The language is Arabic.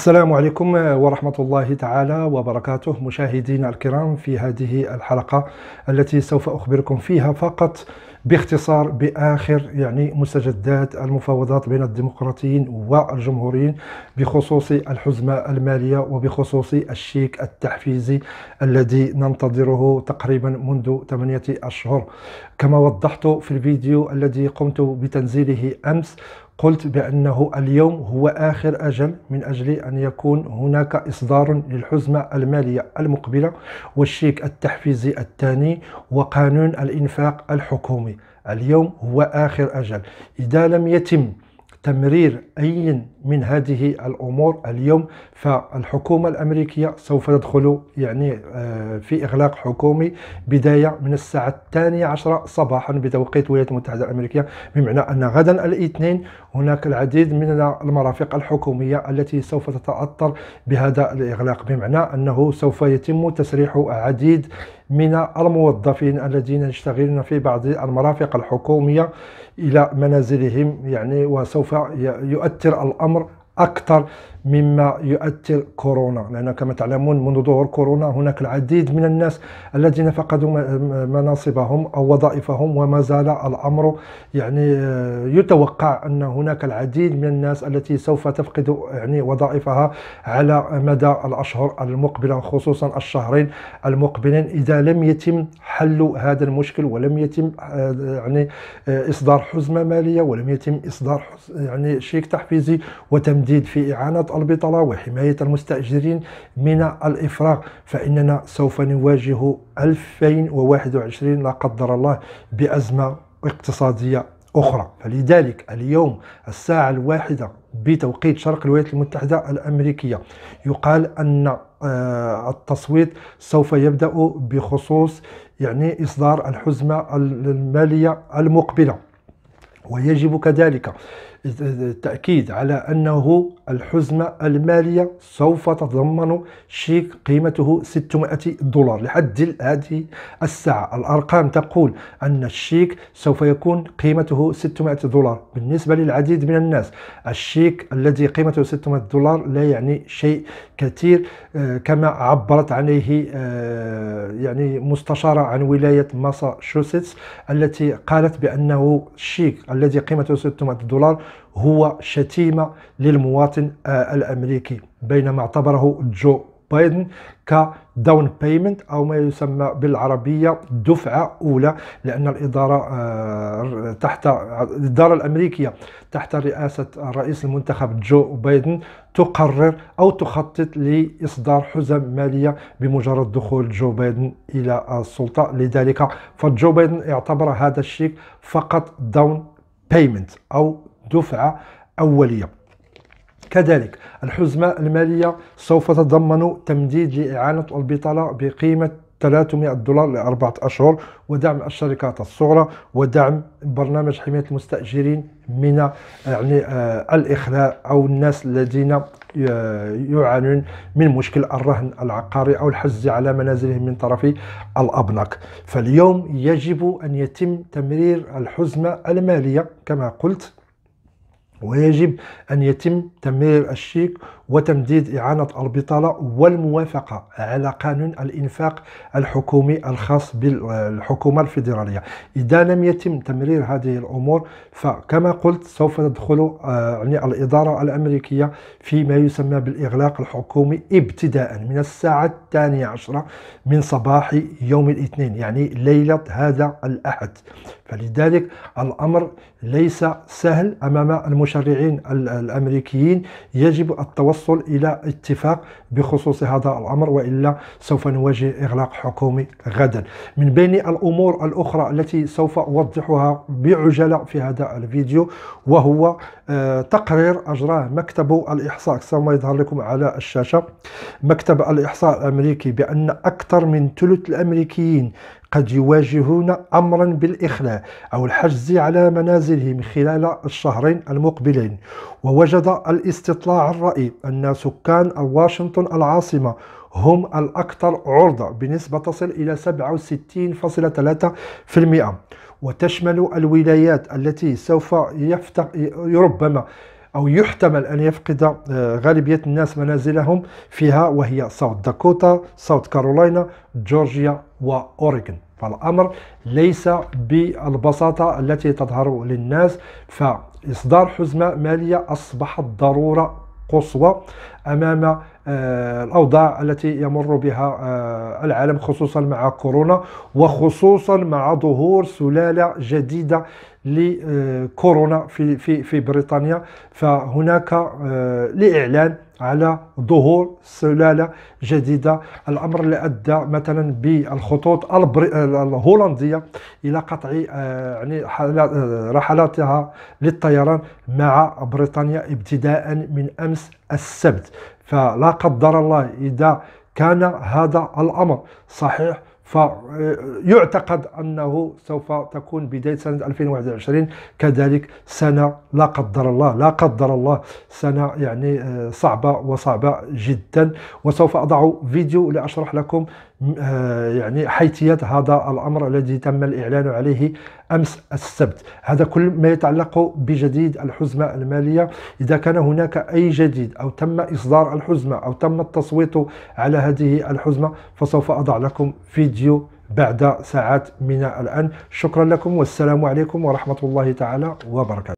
السلام عليكم ورحمة الله تعالى وبركاته مشاهدينا الكرام في هذه الحلقة التي سوف أخبركم فيها فقط باختصار باخر يعني مستجدات المفاوضات بين الديمقراطيين والجمهوريين بخصوص الحزمه الماليه وبخصوص الشيك التحفيزي الذي ننتظره تقريبا منذ ثمانيه اشهر كما وضحت في الفيديو الذي قمت بتنزيله امس قلت بأنه اليوم هو آخر أجل من أجل أن يكون هناك إصدار للحزمة المالية المقبلة والشيك التحفيزي الثاني وقانون الإنفاق الحكومي اليومي اليوم هو آخر أجل إذا لم يتم تمرير أي من هذه الأمور اليوم فالحكومة الأمريكية سوف تدخل يعني آه، في إغلاق حكومي بداية من الساعة الثانية عشرة صباحا بتوقيت الولايات المتحدة الأمريكية بمعنى أن غدا الاثنين هناك العديد من المرافق الحكومية التي سوف تتأثر بهذا الإغلاق بمعنى أنه سوف يتم تسريح عديد من الموظفين الذين يشتغلون في بعض المرافق الحكومية إلى منازلهم يعني وسوف يؤثر الأمر أكثر مما يؤثر كورونا لأن يعني كما تعلمون منذ ظهور كورونا هناك العديد من الناس الذين فقدوا مناصبهم أو وظائفهم وما زال الأمر يعني آه، يتوقع أن هناك العديد من الناس التي سوف تفقد يعني وظائفها على مدى الأشهر المقبلة خصوصا الشهرين المقبلين إذا لم يتم حل هذا المشكل ولم يتم آه، يعني آه، إصدار حزمة مالية ولم يتم إصدار يعني شيك تحفيزي وتمديد الترديد في إعانة البطالة وحماية المستأجرين من الإفراغ فإننا سوف نواجه 2021 لا قدر الله بأزمة اقتصادية أخرى فلذلك اليوم الساعة الواحدة بتوقيت شرق الولايات المتحدة الأمريكية يقال أن آه، التصويت سوف يبدأ بخصوص يعني إصدار الحزمة المالية المقبلة ويجب كذلك التأكيد على أنه الحزمة المالية سوف تتضمن شيك قيمته 600 دولار لحد هذه الساعة الأرقام تقول أن الشيك سوف يكون قيمته 600 دولار بالنسبة للعديد من الناس الشيك الذي قيمته 600 دولار لا يعني شيء كثير آه، كما عبرت عليه آه، يعني مستشارة عن ولاية ماساتشوستس التي قالت بأنه الشيك الذي قيمته 600 دولار هو شتيمة للمواطن آه، الأمريكي بينما اعتبره جو بايدن كداون بايمنت او ما يسمى بالعربيه دفعه اولى لان الاداره آه، تحت الاداره الامريكيه تحت رئاسه الرئيس المنتخب جو بايدن تقرر او تخطط لاصدار حزم ماليه بمجرد دخول جو بايدن الى السلطه لذلك فجو بايدن اعتبر هذا الشيك فقط داون بايمنت او دفعة أولية كذلك الحزمة المالية سوف تتضمن تمديد لإعانة البطالة بقيمة 300 دولار لأربعة أشهر ودعم الشركات الصغرى ودعم برنامج حماية المستأجرين من يعني آه، الإخلاء أو الناس الذين آه، يعانون من مشكل الرهن العقاري أو الحجز على منازلهم من طرف الأبناك فاليوم يجب أن يتم تمرير الحزمة المالية كما قلت ويجب أن يتم تمرير الشيك وتمديد إعانة البطالة والموافقة على قانون الإنفاق الحكومي الخاص بالحكومة الفيدرالية إذا لم يتم تمرير هذه الأمور فكما قلت سوف تدخل آه، يعني الإدارة الأمريكية فيما يسمى بالإغلاق الحكومي ابتداء من الساعة الثانية عشرة من صباح يوم الاثنين يعني ليلة هذا الأحد فلذلك الأمر ليس سهل أمام المشرعين الأمريكيين يجب التوسط التوصل إلى اتفاق بخصوص هذا الأمر وإلا سوف نواجه إغلاق حكومي غدا من بين الأمور الأخرى التي سوف أوضحها بعجلة في هذا الفيديو وهو آه، تقرير أجراه مكتب الإحصاء سوف يظهر لكم على الشاشة مكتب الإحصاء الأمريكي بأن أكثر من ثلث الأمريكيين قد يواجهون أمرا بالإخلاء أو الحجز على منازلهم خلال الشهرين المقبلين ووجد الاستطلاع الرأي أن سكان واشنطن العاصمة هم الأكثر عرضة بنسبة تصل إلى 67.3% وتشمل الولايات التي سوف يفتق ربما أو يحتمل أن يفقد آه، غالبية الناس منازلهم فيها وهي ساوث داكوتا ساوث كارولاينا جورجيا وأوريغون فالأمر ليس بالبساطة التي تظهر للناس فإصدار حزمة مالية أصبحت ضرورة قصوى أمام آه، الأوضاع التي يمر بها آه، العالم خصوصا مع كورونا وخصوصا مع ظهور سلالة جديدة لكورونا في في في بريطانيا فهناك آه، لإعلان على ظهور سلالة جديدة الأمر اللي أدى مثلا بالخطوط الهولندية إلى قطع آه، يعني آه، رحلاتها للطيران مع بريطانيا ابتداء من أمس السبت فلا قدر الله إذا كان هذا الأمر صحيح فيعتقد أنه سوف تكون بداية سنة 2021 كذلك سنة لا قدر الله لا قدر الله سنة يعني آه، صعبة وصعبة جدا وسوف أضع فيديو لأشرح لكم آه، يعني حيثيات هذا الأمر الذي تم الإعلان عليه أمس السبت هذا كل ما يتعلق بجديد الحزمة المالية إذا كان هناك أي جديد أو تم إصدار الحزمة أو تم التصويت على هذه الحزمة فسوف أضع لكم فيديو الفيديو بعد ساعات من الآن شكرا لكم والسلام عليكم ورحمة الله تعالى وبركاته